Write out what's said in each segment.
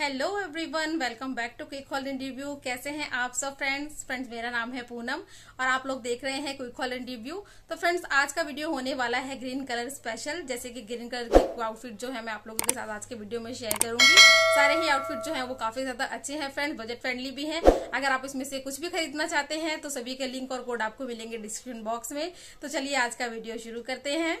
hello everyone welcome back to quick hall review कैसे हैं आप सब फ्रेंड्स फ्रेंड्स मेरा नाम है पूनम और आप लोग देख रहे हैं क्विक हॉल रिव्यू तो फ्रेंड्स आज का वीडियो होने वाला है ग्रीन कलर स्पेशल जैसे कि ग्रीन कलर के आउटफिट जो है मैं आप लोगों के साथ आज के वीडियो में शेयर करूंगी सारे ही आउटफिट जो है वो काफी ज्यादा अच्छे हैं फ्रेंड्स बजट फ्रेंडली भी है अगर आप इसमें से कुछ भी खरीदना चाहते हैं तो सभी के लिंक और कोड आपको मिलेंगे डिस्क्रिप्शन बॉक्स में तो चलिए आज का वीडियो शुरू करते हैं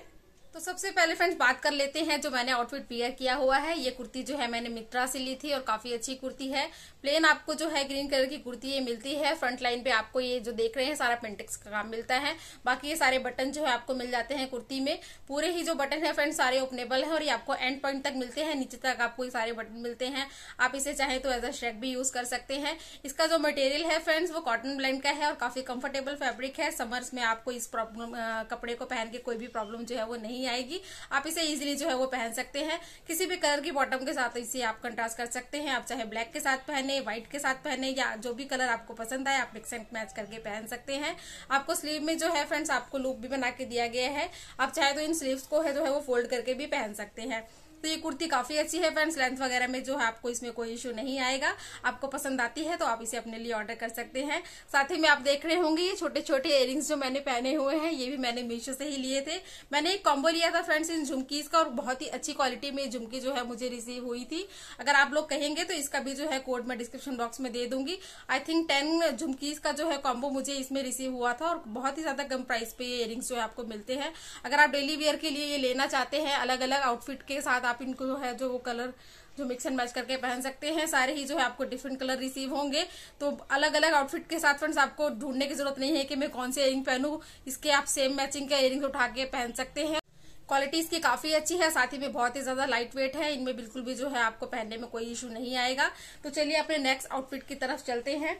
तो सबसे पहले फ्रेंड्स बात कर लेते हैं जो मैंने आउटफिट पेयर किया हुआ है ये कुर्ती जो है मैंने मित्रा से ली थी और काफी अच्छी कुर्ती है प्लेन आपको जो है ग्रीन कलर की कुर्ती ये मिलती है फ्रंट लाइन पे आपको ये जो देख रहे हैं सारा पेंटेक्स का काम मिलता है बाकी ये सारे बटन जो है आपको मिल जाते हैं कुर्ती में पूरे ही जो बटन है फ्रेंड्स सारे ओपनेबल है और ये आपको एंड पॉइंट तक मिलते हैं नीचे तक आपको ये सारे बटन मिलते हैं आप इसे चाहे तो एज अ शेक भी यूज कर सकते हैं इसका जो मटेरियल है फ्रेंड्स वो कॉटन ब्लैंड का है और काफी कंफर्टेबल फेब्रिक है समर्स में आपको इस कपड़े को पहन के कोई भी प्रॉब्लम जो है वो नहीं नहीं आएगी आप इसे इजिली जो है वो पहन सकते हैं किसी भी कलर की बॉटम के साथ इसे आप कंट्रास्ट कर सकते हैं आप चाहे ब्लैक के साथ पहने व्हाइट के साथ पहने या जो भी कलर आपको पसंद आए आप मिक्स एंड मैच करके पहन सकते हैं आपको स्लीव में जो है फ्रेंड्स आपको लूप भी बना के दिया गया है आप चाहे तो इन स्लीव को है जो है वो फोल्ड करके भी पहन सकते हैं तो ये कुर्ती काफी अच्छी है फ्रेंड्स लेंथ वगैरह में जो है आपको इसमें कोई इशू नहीं आएगा आपको पसंद आती है तो आप इसे अपने लिए ऑर्डर कर सकते हैं साथ ही में आप देख रहे होंगे ये छोटे छोटे इयरिंग्स जो मैंने पहने हुए हैं ये भी मैंने मीशो से ही लिए थे मैंने एक कॉम्बो लिया था फ्रेंड्स इन झुमकीज का और बहुत ही अच्छी क्वालिटी में झुमकी जो है मुझे रिसीव हुई थी अगर आप लोग कहेंगे तो इसका भी जो है कोड मैं डिस्क्रिप्शन बॉक्स में दे दूंगी आई थिंक टेन झुमकीज का जो है कॉम्बो मुझे इसमें रिसीव हुआ था और बहुत ही ज्यादा कम प्राइस पे ये इयरिंग्स जो है आपको मिलते हैं अगर आप डेली वेयर के लिए ये लेना चाहते हैं अलग अलग आउटफिट के साथ आप इनको जो है जो वो कलर जो मिक्स एंड मैच करके पहन सकते हैं सारे ही जो है आपको डिफरेंट कलर रिसीव होंगे तो अलग अलग आउटफिट के साथ फ्रेंड्स आपको ढूंढने की जरूरत नहीं है कि मैं कौन से इयरिंग पहनू इसके आप सेम मैचिंग के इयरिंग्स उठा के पहन सकते हैं क्वालिटी इसकी काफी अच्छी है साथ ही में बहुत ही ज्यादा लाइट वेट है इनमें बिल्कुल भी जो है आपको पहनने में कोई इशू नहीं आएगा तो चलिए अपने नेक्स्ट आउटफिट की तरफ चलते हैं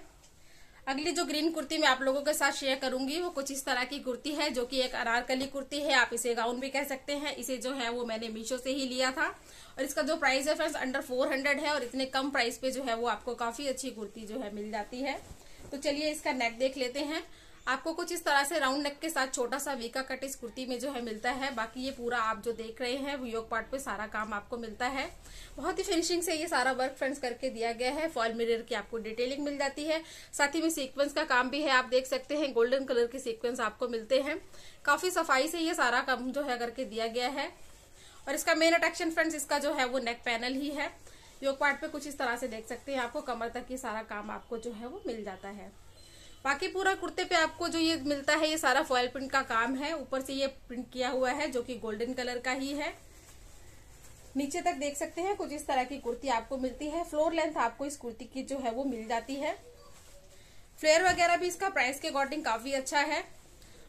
अगली जो ग्रीन कुर्ती मैं आप लोगों के साथ शेयर करूंगी वो कुछ इस तरह की कुर्ती है जो कि एक अनारकली कुर्ती है आप इसे गाउन भी कह सकते हैं इसे जो है वो मैंने मीशो से ही लिया था और इसका जो प्राइस है फ्रेंड्स अंडर फोर हंड्रेड है और इतने कम प्राइस पे जो है वो आपको काफी अच्छी कुर्ती जो है मिल जाती है तो चलिए इसका नेक देख लेते हैं आपको कुछ इस तरह से राउंड नेक के साथ छोटा सा वीका कट इस कुर्ती में जो है मिलता है बाकी ये पूरा आप जो देख रहे हैं योग पार्ट पे सारा काम आपको मिलता है बहुत ही फिनिशिंग से ये सारा वर्क फ्रेंड्स करके दिया गया है फॉल मिरर की आपको डिटेलिंग मिल जाती है साथ ही में सीक्वेंस का काम भी है आप देख सकते हैं गोल्डन कलर के सीक्वेंस आपको मिलते हैं काफी सफाई से ये सारा काम जो है करके दिया गया है और इसका मेन अट्रैक्शन फ्रेंड्स इसका जो है वो नेक पैनल ही है योग पार्ट पे कुछ इस तरह से देख सकते हैं आपको कमर तक ये सारा काम आपको जो है वो मिल जाता है बाकी पूरा कुर्ते पे आपको जो ये मिलता है ये सारा फॉयल प्रिंट का काम है ऊपर से ये प्रिंट किया हुआ है जो कि गोल्डन कलर का ही है नीचे तक देख सकते हैं कुछ इस तरह की कुर्ती आपको मिलती है फ्लोर लेंथ आपको इस कुर्ती की जो है वो मिल जाती है फ्लेयर वगैरह भी इसका प्राइस के अकॉर्डिंग काफी अच्छा है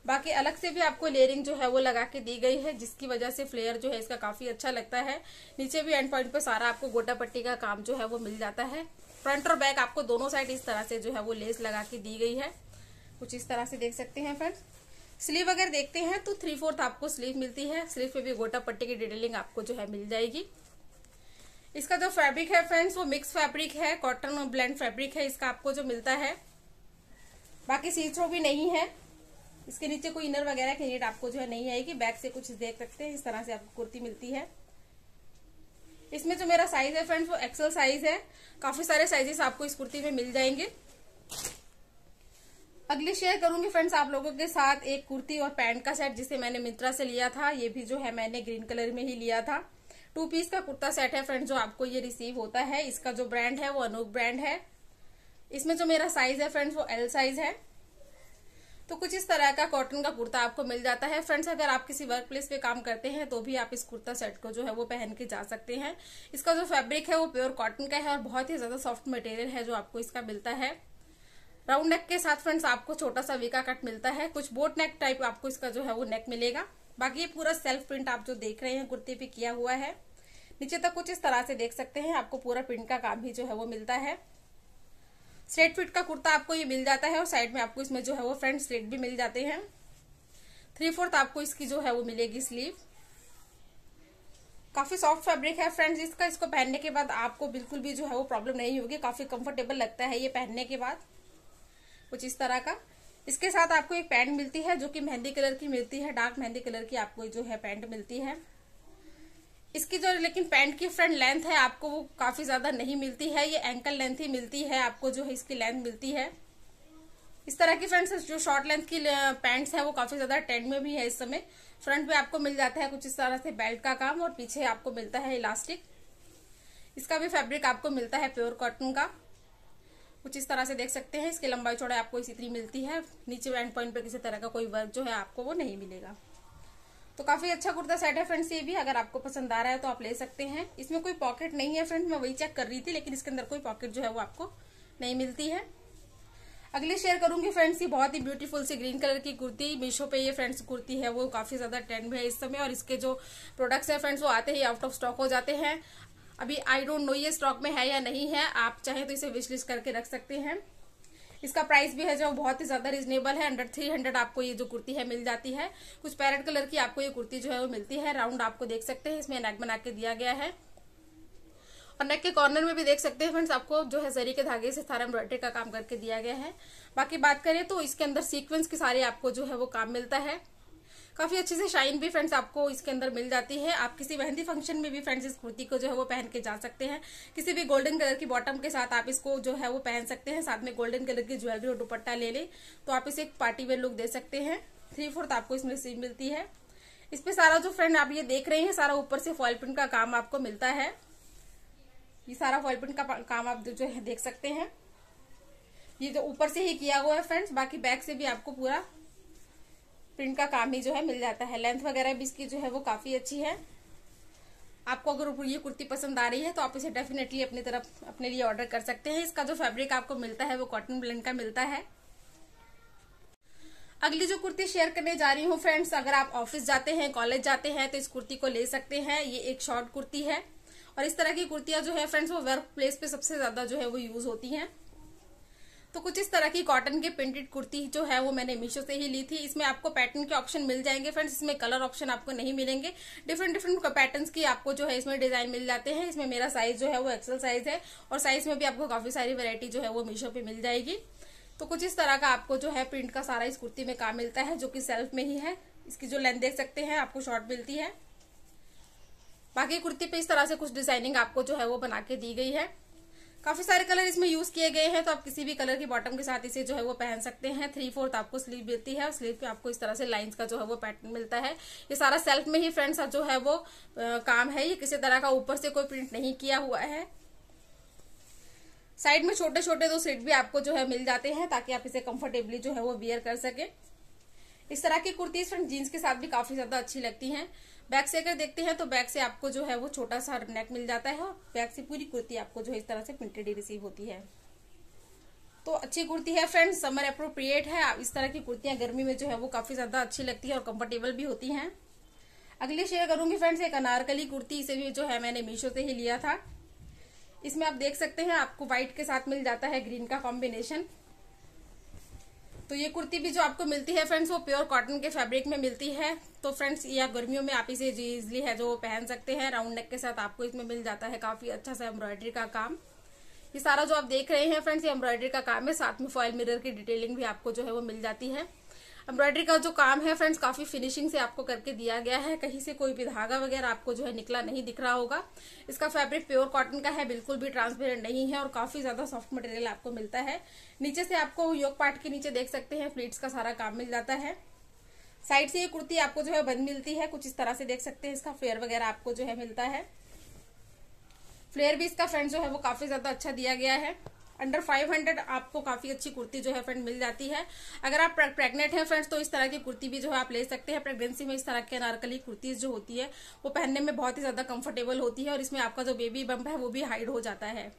बाकी अलग से भी आपको लेयरिंग जो है वो लगा के दी गई है जिसकी वजह से फ्लेयर जो है इसका काफी अच्छा लगता है नीचे भी एंड पॉइंट पर सारा आपको गोटा पट्टी का काम जो है वो मिल जाता है फ्रंट और बैक आपको दोनों साइड इस तरह से जो है वो लेस लगा के दी गई है कुछ इस तरह से देख सकते हैं फ्रेंड्स स्लीव अगर देखते हैं तो थ्री फोर्थ आपको स्लीव मिलती है स्लीव पे भी गोटा पट्टी की डिटेलिंग आपको जो है मिल जाएगी इसका जो फैब्रिक है फ्रेंड्स वो मिक्स फैब्रिक है कॉटन और ब्लैंड फैब्रिक है इसका आपको जो मिलता है बाकी सीथ्रो भी नहीं है इसके नीचे कोई इनर वगैरह की नीट आपको जो है नहीं आएगी बैक से कुछ देख सकते हैं इस तरह से आपको कुर्ती मिलती है इसमें जो मेरा साइज है फ्रेंड्स वो एक्सल साइज है काफी सारे साइजेस आपको इस कुर्ती में मिल जाएंगे अगली शेयर करूंगी फ्रेंड्स आप लोगों के साथ एक कुर्ती और पैंट का सेट जिसे मैंने मिंत्रा से लिया था ये भी जो है मैंने ग्रीन कलर में ही लिया था टू पीस का कुर्ता सेट है फ्रेंड जो आपको ये रिसीव होता है इसका जो ब्रांड है वो अनूप ब्रांड है इसमें जो मेरा साइज है फ्रेंड्स वो एल साइज है तो कुछ इस तरह का कॉटन का कुर्ता आपको मिल जाता है फ्रेंड्स अगर आप किसी वर्क प्लेस पे काम करते हैं तो भी आप इस कुर्ता सेट को जो है वो पहन के जा सकते हैं इसका जो फैब्रिक है वो प्योर कॉटन का है और बहुत ही ज़्यादा सॉफ्ट मटेरियल है जो आपको इसका मिलता है राउंड नेक के साथ फ्रेंड्स आपको छोटा सा वीका कट मिलता है कुछ बोट नेक टाइप आपको इसका जो है वो नेक मिलेगा बाकी ये पूरा सेल्फ प्रिंट आप जो देख रहे हैं कुर्ते पे किया हुआ है नीचे तक कुछ इस तरह से देख सकते हैं आपको पूरा प्रिंट का काम भी जो है वो मिलता है स्ट्रेट फिट का कुर्ता आपको ये मिल जाता है और साइड में आपको इसमें जो है वो फ्रंट स्लेट भी मिल जाते हैं थ्री फोर्थ आपको इसकी जो है वो मिलेगी स्लीव काफी सॉफ्ट फैब्रिक है फ्रेंड्स इसका इसको पहनने के बाद आपको बिल्कुल भी जो है वो प्रॉब्लम नहीं होगी काफी कंफर्टेबल लगता है ये पहनने के बाद कुछ इस तरह का इसके साथ आपको एक पैंट मिलती है जो कि मेहंदी कलर की मिलती है डार्क मेहंदी कलर की आपको जो है पैंट मिलती है इसकी जो लेकिन पैंट की फ्रंट लेंथ है आपको वो काफी ज्यादा नहीं मिलती है ये एंकल लेंथ ही मिलती है आपको जो है इसकी लेंथ मिलती है इस तरह की फ्रेंड्स जो शॉर्ट लेंथ की पैंट्स है वो काफी ज्यादा ट्रेंड में भी है इस समय फ्रंट पे आपको मिल जाता है कुछ इस तरह से बेल्ट का काम और पीछे आपको मिलता है इलास्टिक इसका भी फैब्रिक आपको मिलता है प्योर कॉटन का कुछ इस तरह से देख सकते हैं इसकी लंबाई चौड़ाई आपको इसी तरह मिलती है नीचे एंड पॉइंट पे किसी तरह का कोई वर्क जो है आपको वो नहीं मिलेगा तो काफी अच्छा कुर्ता सेट है फ्रेंड्स ये भी अगर आपको पसंद आ रहा है तो आप ले सकते हैं इसमें कोई पॉकेट नहीं है फ्रेंड मैं वही चेक कर रही थी लेकिन इसके अंदर कोई पॉकेट जो है वो आपको नहीं मिलती है अगली शेयर करूंगी फ्रेंड्स ये बहुत ही ब्यूटीफुल सी ग्रीन कलर की कुर्ती मीशो पे ये फ्रेंड्स कुर्ती है वो काफी ज्यादा ट्रेंड में है इस समय और इसके जो प्रोडक्ट्स हैं फ्रेंड्स वो आते ही आउट ऑफ स्टॉक हो जाते हैं अभी आई डोंट नो ये स्टॉक में है या नहीं है आप चाहे तो इसे विश लिस्ट करके रख सकते हैं इसका प्राइस भी है जो बहुत ही ज़्यादा रिजनेबल है अंडर थ्री हंड्रेड आपको ये जो कुर्ती है मिल जाती है कुछ पैरेट कलर की आपको ये कुर्ती जो है वो मिलती है राउंड आपको देख सकते हैं इसमें नेक बना के दिया गया है और नेक के कॉर्नर में भी देख सकते हैं फ्रेंड्स आपको जो है जरी के धागे से सारा एम्ब्रॉयडरी का काम करके दिया गया है बाकी बात करें तो इसके अंदर सीक्वेंस के सारे आपको जो है वो काम मिलता है काफ़ी अच्छे से शाइन भी फ्रेंड्स आपको इसके अंदर मिल जाती है आप किसी मेहंदी फंक्शन में भी फ्रेंड्स इस कुर्ती को जो है वो पहन के जा सकते हैं किसी भी गोल्डन कलर की बॉटम के साथ आप इसको जो है वो पहन सकते हैं साथ में गोल्डन कलर की ज्वेलरी और दुपट्टा ले लें तो आप इसे एक पार्टी वेयर लुक दे सकते हैं थ्री फोर्थ आपको इसमें सीम मिलती है इस पे सारा जो फ्रेंड आप ये देख रहे हैं सारा ऊपर से फॉल प्रिंट का काम आपको मिलता है ये सारा फॉल प्रिंट का काम आप जो है देख सकते हैं ये जो ऊपर से ही किया हुआ है फ्रेंड्स बाकी बैक से भी आपको पूरा प्रिंट का काम ही जो है मिल जाता है लेंथ वगैरह भी इसकी जो है वो काफ़ी अच्छी है आपको अगर ये कुर्ती पसंद आ रही है तो आप इसे डेफिनेटली अपनी तरफ अपने लिए ऑर्डर कर सकते हैं इसका जो फैब्रिक आपको मिलता है वो कॉटन ब्लेंड का मिलता है अगली जो कुर्ती शेयर करने जा रही हूँ फ्रेंड्स अगर आप ऑफिस जाते हैं कॉलेज जाते हैं तो इस कुर्ती को ले सकते हैं ये एक शॉर्ट कुर्ती है और इस तरह की कुर्तियां जो है फ्रेंड्स वो वर्क प्लेस पे सबसे ज्यादा जो है वो यूज होती हैं तो कुछ इस तरह की कॉटन के प्रिंटेड कुर्ती जो है वो मैंने मीशो से ही ली थी इसमें आपको पैटर्न के ऑप्शन मिल जाएंगे फ्रेंड्स इसमें कलर ऑप्शन आपको नहीं मिलेंगे डिफरेंट डिफरेंट पैटर्न की आपको जो है इसमें डिजाइन मिल जाते हैं इसमें मेरा साइज जो है वो एक्सल साइज है और साइज में भी आपको काफी सारी वेरायटी जो है वो मीशो पे मिल जाएगी तो कुछ इस तरह का आपको जो है प्रिंट का सारा इस कुर्ती में काम मिलता है जो कि सेल्फ में ही है इसकी जो लेंथ देख सकते हैं आपको शॉर्ट मिलती है बाकी कुर्ती पे इस तरह से कुछ डिजाइनिंग आपको जो है वो बना के दी गई है काफी सारे कलर इसमें यूज किए गए हैं तो आप किसी भी कलर की बॉटम के साथ इसे जो है वो पहन सकते हैं थ्री फोर्थ आपको स्लीव मिलती है और स्लीव पे आपको इस तरह से लाइन्स का जो है वो पैटर्न मिलता है ये सारा सेल्फ में ही फ्रेंड्स जो है वो आ, काम है ये किसी तरह का ऊपर से कोई प्रिंट नहीं किया हुआ है साइड में छोटे छोटे दो सीट भी आपको जो है मिल जाते हैं ताकि आप इसे कंफर्टेबली जो है वो वियर कर सके इस तरह की कुर्तीज फ्रेंड जीन्स के साथ भी काफी ज्यादा अच्छी लगती है बैक से अगर देखते हैं तो बैक से आपको जो है वो छोटा सा नेक मिल जाता है बैक से पूरी कुर्ती आपको जो है इस तरह से प्रिंटेड रिसीव होती है तो अच्छी कुर्ती है फ्रेंड्स समर अप्रोप्रिएट है इस तरह की कुर्तियां गर्मी में जो है वो काफी ज्यादा अच्छी लगती है और कंफर्टेबल भी होती हैं अगली शेयर करूंगी फ्रेंड्स एक अनारकली कुर्ती इसे भी जो है मैंने मीशो से ही लिया था इसमें आप देख सकते हैं आपको व्हाइट के साथ मिल जाता है ग्रीन का कॉम्बिनेशन तो ये कुर्ती भी जो आपको मिलती है फ्रेंड्स वो प्योर कॉटन के फैब्रिक में मिलती है तो फ्रेंड्स ये गर्मियों में आप इसे इजिली है जो पहन सकते हैं राउंड नेक के साथ आपको इसमें मिल जाता है काफी अच्छा सा एम्ब्रॉयडरी का काम ये सारा जो आप देख रहे हैं फ्रेंड्स ये एम्ब्रॉयडरी का काम है साथ में फॉयल मिरर की डिटेलिंग भी आपको जो है वो मिल जाती है एम्ब्रॉयडरी का जो काम है फ्रेंड्स काफी फिनिशिंग से आपको करके दिया गया है कहीं से कोई भी धागा वगैरह आपको जो है निकला नहीं दिख रहा होगा इसका फैब्रिक प्योर कॉटन का है बिल्कुल भी ट्रांसपेरेंट नहीं है और काफी ज्यादा सॉफ्ट मटेरियल आपको मिलता है नीचे से आपको योग पार्ट के नीचे देख सकते हैं फ्लीट्स का सारा काम मिल जाता है साइड से ये कुर्ती आपको जो है बंद मिलती है कुछ इस तरह से देख सकते हैं इसका फ्लेयर वगैरह आपको जो है मिलता है फ्लेयर भी इसका फ्रेंड जो है वो काफी ज्यादा अच्छा दिया गया है अंडर 500 आपको काफी अच्छी कुर्ती जो है फ्रेंड मिल जाती है अगर आप प्रेग्नेंट हैं फ्रेंड्स तो इस तरह की कुर्ती भी जो है आप ले सकते हैं प्रेगनेंसी में इस तरह की अनारकली कुर्तीज जो होती है वो पहनने में बहुत ही ज्यादा कंफर्टेबल होती है और इसमें आपका जो बेबी बम्प है वो भी हाइड हो जाता है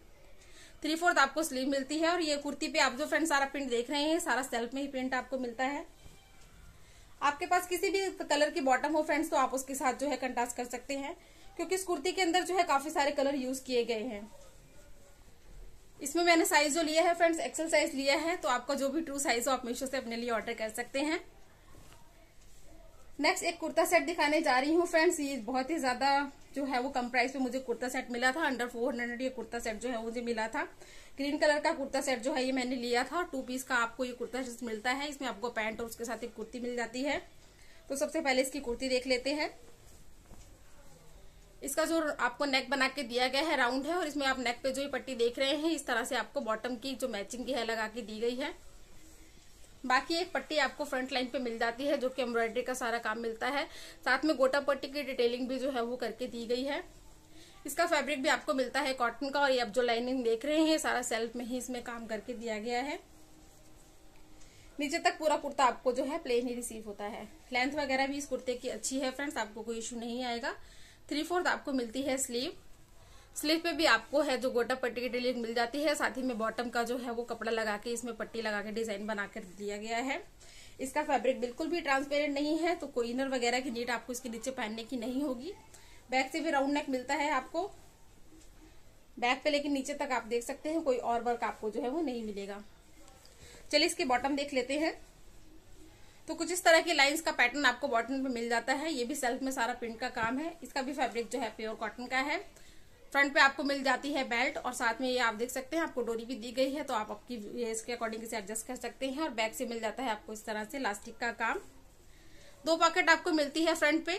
थ्री फोर्थ आपको स्लीव मिलती है और ये कुर्ती पे आप जो फ्रेंड सारा प्रिंट देख रहे हैं सारा सेल्फ में ही प्रिंट आपको मिलता है आपके पास किसी भी कलर की बॉटम हो फ्रेंड्स तो आप उसके साथ जो है कंटास्ट कर सकते हैं क्योंकि इस कुर्ती के अंदर जो है काफी सारे कलर यूज किए गए हैं इसमें मैंने साइज जो लिया है फ्रेंड्स एक्सल साइज लिया है तो आपका जो भी ट्रू साइज हो आप मीशो से अपने लिए ऑर्डर कर सकते हैं नेक्स्ट एक कुर्ता सेट दिखाने जा रही हूँ फ्रेंड्स ये बहुत ही ज्यादा जो है वो कम प्राइस पे मुझे कुर्ता सेट मिला था अंडर फोर हंड्रेड ये कुर्ता सेट जो है मुझे मिला था ग्रीन कलर का कुर्ता सेट जो है ये मैंने लिया था टू पीस का आपको ये कुर्ता सेट मिलता है इसमें आपको पैंट और उसके साथ एक कुर्ती मिल जाती है तो सबसे पहले इसकी कुर्ती देख लेते हैं इसका जो आपको नेक बना के दिया गया है राउंड है और इसमें आप नेक पे जो ये पट्टी देख रहे हैं इस तरह से आपको बॉटम की जो मैचिंग की है लगा के दी गई है बाकी एक पट्टी आपको फ्रंट लाइन पे मिल जाती है जो कि एम्ब्रॉयडरी का सारा काम मिलता है साथ में गोटा पट्टी की डिटेलिंग भी जो है वो करके दी गई है इसका फैब्रिक भी आपको मिलता है कॉटन का और ये आप जो लाइनिंग देख रहे हैं सारा सेल्फ में ही इसमें काम करके दिया गया है नीचे तक पूरा कुर्ता आपको जो है प्लेन ही रिसीव होता है लेंथ वगैरह भी इस कुर्ते की अच्छी है फ्रेंड्स आपको कोई इश्यू नहीं आएगा थ्री फोर्थ आपको मिलती है स्लीव स्लीव पे भी आपको है जो गोटा पट्टी की डिजाइन मिल जाती है साथ ही में बॉटम का जो है वो कपड़ा लगा के इसमें पट्टी लगा के डिजाइन बना कर दिया गया है इसका फैब्रिक बिल्कुल भी ट्रांसपेरेंट नहीं है तो कोई इनर वगैरह की नीट आपको इसके नीचे पहनने की नहीं होगी बैक से भी राउंड नेक मिलता है आपको बैक पे लेकिन नीचे तक आप देख सकते हैं कोई और वर्क आपको जो है वो नहीं मिलेगा चलिए इसके बॉटम देख लेते हैं तो कुछ इस तरह की लाइंस का पैटर्न आपको बॉटन पे मिल जाता है ये भी सेल्फ में सारा प्रिंट का काम है इसका भी फैब्रिक जो है प्योर कॉटन का है फ्रंट पे आपको मिल जाती है बेल्ट और साथ में ये आप देख सकते हैं आपको डोरी भी दी गई है तो आप आपकी इसके अकॉर्डिंग इसे एडजस्ट कर सकते हैं और बैक से मिल जाता है आपको इस तरह से लास्टिक का काम दो पॉकेट आपको मिलती है फ्रंट पे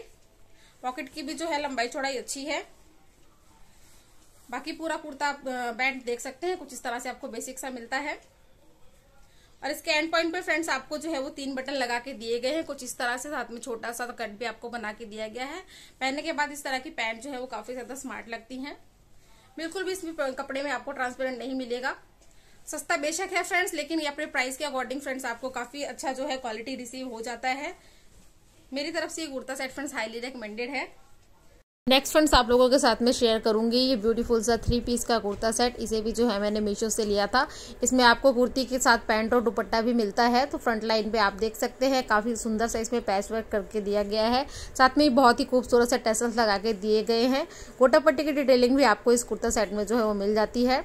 पॉकेट की भी जो है लंबाई चौड़ाई अच्छी है बाकी पूरा कुर्ता आप बैंड देख सकते हैं कुछ इस तरह से आपको बेसिक सा मिलता है और इसके एंड पॉइंट पे फ्रेंड्स आपको जो है वो तीन बटन लगा के दिए गए हैं कुछ इस तरह से साथ में छोटा सा कट तो भी आपको बना के दिया गया है पहनने के बाद इस तरह की पैंट जो है वो काफी ज्यादा स्मार्ट लगती है बिल्कुल भी इसमें कपड़े में आपको ट्रांसपेरेंट नहीं मिलेगा सस्ता बेशक है फ्रेंड्स लेकिन ये अपने प्राइस के अकॉर्डिंग फ्रेंड्स आपको काफी अच्छा जो है क्वालिटी रिसीव हो जाता है मेरी तरफ से ये kurta set friends highly recommended है नेक्स्ट फ्रेंड्स आप लोगों के साथ में शेयर करूंगी ये ब्यूटीफुल सा थ्री पीस का कुर्ता सेट इसे भी जो है मैंने मीशो से लिया था इसमें आपको कुर्ती के साथ पैंट और दुपट्टा भी मिलता है तो फ्रंट लाइन पे आप देख सकते हैं काफ़ी सुंदर सा इसमें पैच वर्क करके दिया गया है साथ में बहुत ही खूबसूरत से टेसल्स लगा के दिए गए हैं गोटापट्टी की डिटेलिंग भी आपको इस कुर्ता सेट में जो है वो मिल जाती है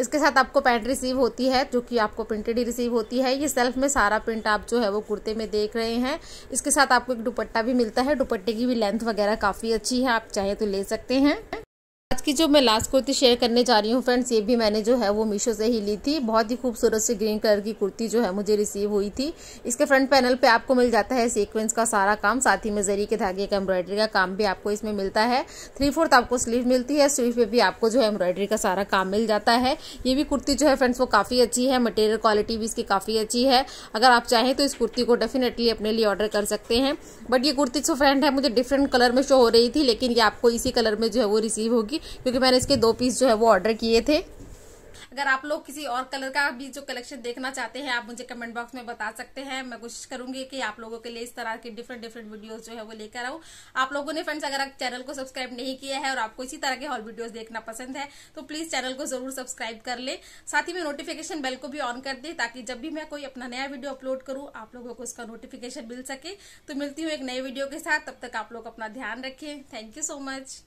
इसके साथ आपको पैंट रिसीव होती है जो कि आपको प्रिंटेड ही रिसीव होती है ये सेल्फ में सारा प्रिंट आप जो है वो कुर्ते में देख रहे हैं इसके साथ आपको एक दुपट्टा भी मिलता है दुपट्टे की भी लेंथ वगैरह काफ़ी अच्छी है आप चाहे तो ले सकते हैं आज की जो मैं लास्ट कुर्ती शेयर करने जा रही हूँ फ्रेंड्स ये भी मैंने जो है वो मीशो से ही ली थी बहुत ही खूबसूरत से ग्रीन कलर की कुर्ती जो है मुझे रिसीव हुई थी इसके फ्रंट पैनल पे आपको मिल जाता है सीक्वेंस का सारा काम साथ ही में जरी के धागे का एम्ब्रॉयडरी का काम भी आपको इसमें मिलता है थ्री फोर्थ आपको स्लीव मिलती है स्लीव पे भी आपको जो है एम्ब्रॉयडरी का सारा काम मिल जाता है ये भी कुर्ती जो है फ्रेंड्स वो काफ़ी अच्छी है मटेरियल क्वालिटी भी इसकी काफ़ी अच्छी है अगर आप चाहें तो इस कुर्ती को डेफिनेटली अपने लिए ऑर्डर कर सकते हैं बट ये कुर्ती जो फ्रेंड है मुझे डिफरेंट कलर में शो हो रही थी लेकिन ये आपको इसी कलर में जो है वो रिसीव होगी जाएगी क्योंकि मैंने इसके दो पीस जो है वो ऑर्डर किए थे अगर आप लोग किसी और कलर का भी जो कलेक्शन देखना चाहते हैं आप मुझे कमेंट बॉक्स में बता सकते हैं मैं कोशिश करूंगी कि आप लोगों के लिए इस तरह के डिफरेंट डिफरेंट वीडियोस जो है वो लेकर आऊँ आप लोगों ने फ्रेंड्स अगर आप चैनल को सब्सक्राइब नहीं किया है और आपको इसी तरह के हॉल वीडियोज देखना पसंद है तो प्लीज चैनल को जरूर सब्सक्राइब कर ले साथ ही में नोटिफिकेशन बेल को भी ऑन कर दे ताकि जब भी मैं कोई अपना नया वीडियो अपलोड करूँ आप लोगों को उसका नोटिफिकेशन मिल सके तो मिलती हूँ एक नए वीडियो के साथ तब तक आप लोग अपना ध्यान रखें थैंक यू सो मच